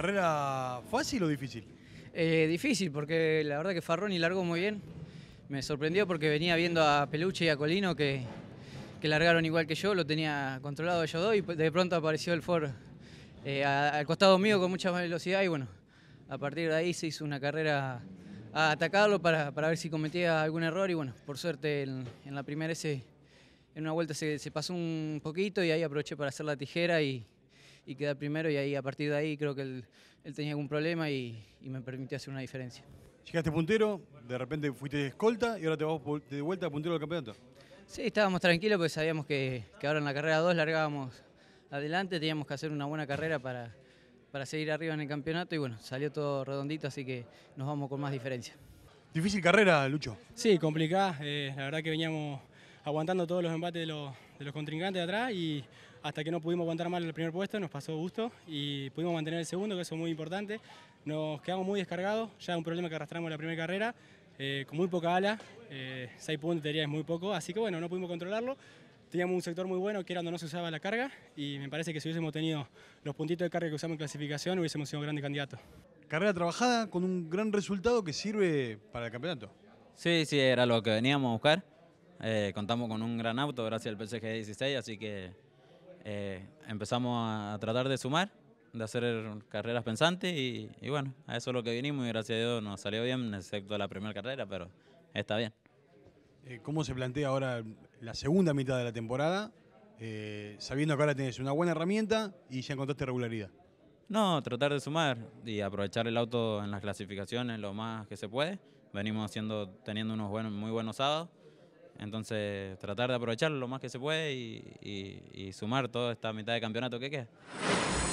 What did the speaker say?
carrera fácil o difícil? Eh, difícil, porque la verdad que Farroni largó muy bien. Me sorprendió porque venía viendo a Peluche y a Colino que, largaron igual que yo, lo tenía controlado yo dos y de pronto apareció el Ford eh, al costado mío con mucha velocidad y bueno, a partir de ahí se hizo una carrera a atacarlo para, ver si cometía algún error y bueno, por suerte en, la primera S, en una vuelta se, se pasó un poquito y ahí aproveché para hacer la tijera y, y quedar primero y ahí a partir de ahí creo que él, tenía algún problema y, me permitió hacer una diferencia. Llegaste puntero, de repente fuiste de escolta y ahora te vas de vuelta a puntero del campeonato. Sí, estábamos tranquilos porque sabíamos que, ahora en la carrera 2 largábamos adelante, teníamos que hacer una buena carrera para, para seguir arriba en el campeonato y bueno, salió todo redondito, así que nos vamos con más diferencia. Difícil carrera, Lucho. Sí, complicada. Eh, la verdad que veníamos aguantando todos los embates de los, de los contrincantes de atrás y hasta que no pudimos aguantar mal el primer puesto nos pasó gusto y pudimos mantener el segundo, que eso es muy importante. Nos quedamos muy descargados, ya un problema que arrastramos en la primera carrera, eh, con muy poca ala, 6 eh, puntos de es muy poco, así que bueno, no pudimos controlarlo. Teníamos un sector muy bueno que era donde no se usaba la carga y me parece que si hubiésemos tenido los puntitos de carga que usamos en clasificación hubiésemos sido grandes candidatos. Carrera trabajada con un gran resultado que sirve para el campeonato. Sí, sí, era lo que veníamos a buscar. Eh, contamos con un gran auto gracias al PSG 16, así que eh, empezamos a tratar de sumar, de hacer carreras pensantes y, bueno, a eso es lo que vinimos y gracias a Dios nos salió bien, excepto la primera carrera, pero está bien. Eh, ¿Cómo se plantea ahora la segunda mitad de la temporada, sabiendo que ahora tenés una buena herramienta y ya encontraste regularidad? No, tratar de sumar y aprovechar el auto en las clasificaciones lo más que se puede. Venimos haciendo, teniendo unos buenos, muy buenos sábados entonces, tratar de aprovechar lo más que se puede y, y sumar toda esta mitad de campeonato que queda.